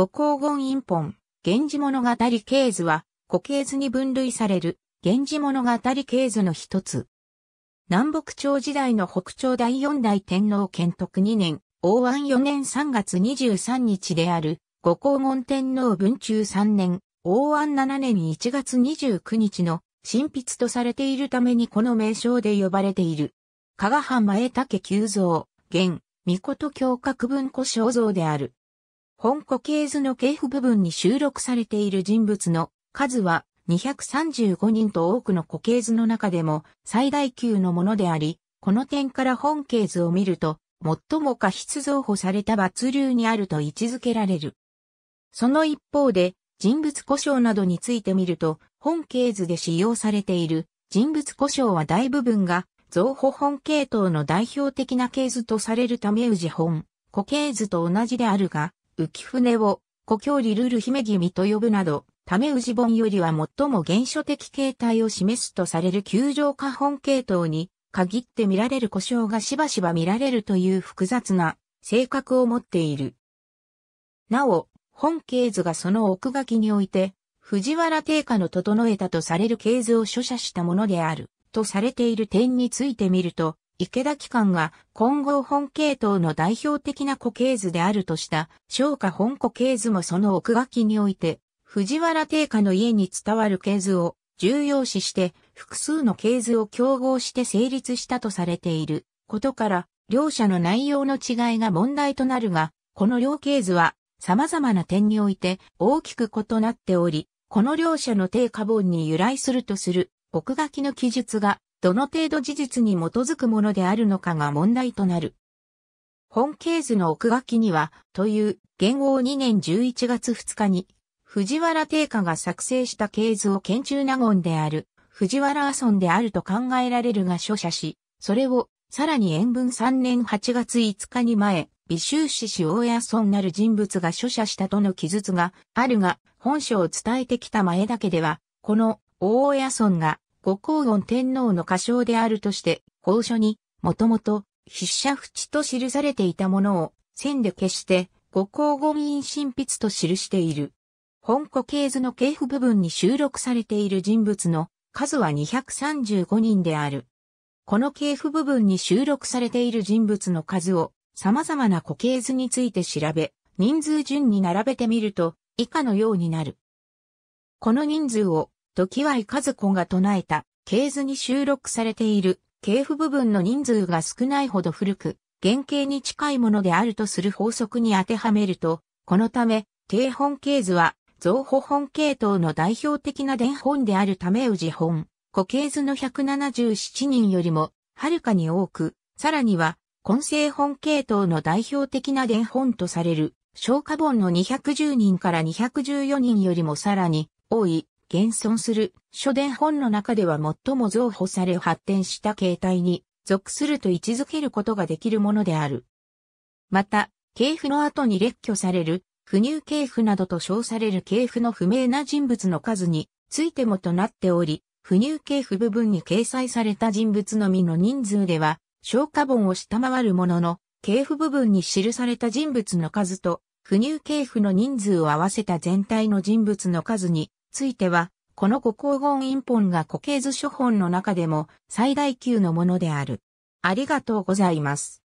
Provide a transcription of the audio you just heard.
古黄金陰本、源氏物語系図は、古系図に分類される、源氏物語系図の一つ。南北朝時代の北朝第四代天皇建徳2年、応安4年3月23日である、五黄金天皇文中3年、応安7年1月29日の、新筆とされているためにこの名称で呼ばれている。加賀藩前竹久蔵、現、御事教閣文古肖像である。本固形図の系譜部分に収録されている人物の数は235人と多くの固形図の中でも最大級のものであり、この点から本系図を見ると、最も過失増補された抜流にあると位置づけられる。その一方で、人物故障などについて見ると、本系図で使用されている人物故障は大部分が増補本系統の代表的な系図とされるため宇治本、固形図と同じであるが、浮舟を、故郷リルル姫君と呼ぶなど、ため氏本よりは最も原初的形態を示すとされる球状下本系統に、限って見られる故障がしばしば見られるという複雑な性格を持っている。なお、本系図がその奥書きにおいて、藤原定家の整えたとされる系図を書写したものである、とされている点について見ると、池田機関が混合本系統の代表的な固形図であるとした昇華本固形図もその奥書きにおいて、藤原定家の家に伝わる系図を重要視して複数の系図を競合して成立したとされていることから、両者の内容の違いが問題となるが、この両系図は様々な点において大きく異なっており、この両者の定下本に由来するとする奥書きの記述がどの程度事実に基づくものであるのかが問題となる。本経図の奥書きには、という、元応2年11月2日に、藤原定家が作成した経図を県中納言である、藤原阿村であると考えられるが書写し、それを、さらに延文3年8月5日に前、美修士市大家村なる人物が書写したとの記述があるが、本書を伝えてきた前だけでは、この大家村が五皇音天皇の歌唱であるとして、宝書に、もともと、筆者淵と記されていたものを、線で消して、五皇五院神筆と記している。本古系図の系譜部分に収録されている人物の数は235人である。この系譜部分に収録されている人物の数を様々な固形図について調べ、人数順に並べてみると以下のようになる。この人数を時は和子が唱えた、系図に収録されている、系譜部分の人数が少ないほど古く、原型に近いものであるとする法則に当てはめると、このため、定本系図は、造歩本系統の代表的な伝本であるため氏本、古系図の177人よりも、はるかに多く、さらには、根性本系統の代表的な伝本とされる、消化本の210人から214人よりもさらに、多い、現存する書伝本の中では最も増補され発展した形態に属すると位置づけることができるものである。また、系譜の後に列挙される、不入系譜などと称される系譜の不明な人物の数についてもとなっており、不入系譜部分に掲載された人物のみの人数では、消化本を下回るものの、系譜部分に記された人物の数と、不入系譜の人数を合わせた全体の人物の数については、この五光言印本が固形図書本の中でも最大級のものである。ありがとうございます。